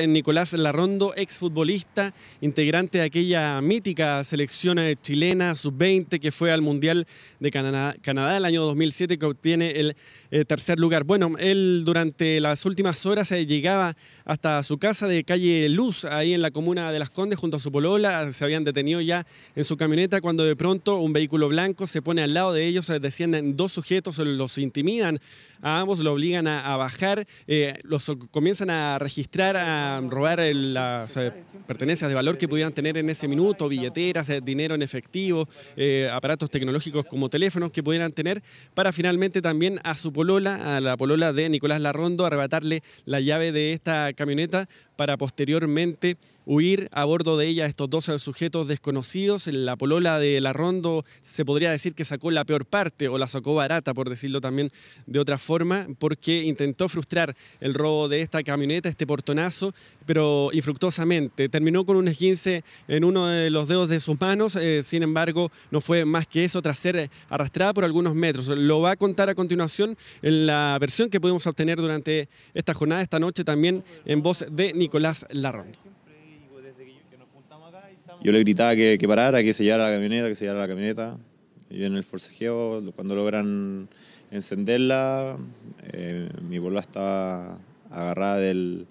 Eh, Nicolás Larrondo, exfutbolista, integrante de aquella mítica selección eh, chilena sub-20 que fue al Mundial de Canadá, Canadá el año 2007 que obtiene el eh, tercer lugar. Bueno, él durante las últimas horas llegaba hasta su casa de calle Luz, ahí en la comuna de Las Condes, junto a su polola, se habían detenido ya en su camioneta cuando de pronto un vehículo blanco se pone al lado de ellos, descienden dos sujetos, los intimidan a ambos lo obligan a, bajar, eh, los comienzan a registrar, a robar las eh, pertenencias de valor que pudieran tener en ese minuto, billeteras, eh, dinero en efectivo, aparatos tecnológicos como teléfonos que pudieran tener, para finalmente también a su polola, a la polola de Nicolás Larrondo, arrebatarle la llave de esta camioneta para posteriormente huir a bordo de ella estos dos sujetos desconocidos. La polola de Larrondo se podría decir que sacó la peor parte o la sacó barata, por decirlo también de otra forma porque intentó frustrar el robo de esta camioneta, este portonazo, pero infructuosamente. Terminó con un esguince en uno de los dedos de sus manos, eh, sin embargo, no fue más que eso tras ser arrastrada por algunos metros. Lo va a contar a continuación en la versión que pudimos obtener durante esta jornada, esta noche, también en voz de Nicolás Larrón. Yo le gritaba que, que parara, que sellara la camioneta, que sellara la camioneta yo en el forcejeo, cuando logran encenderla, eh, mi bola estaba agarrada de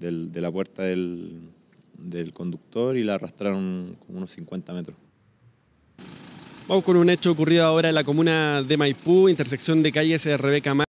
la puerta del, conductor y la arrastraron como unos 50 metros. Vamos con un hecho ocurrido ahora en la comuna de Maipú, intersección de calles eh, Rebeca Mar.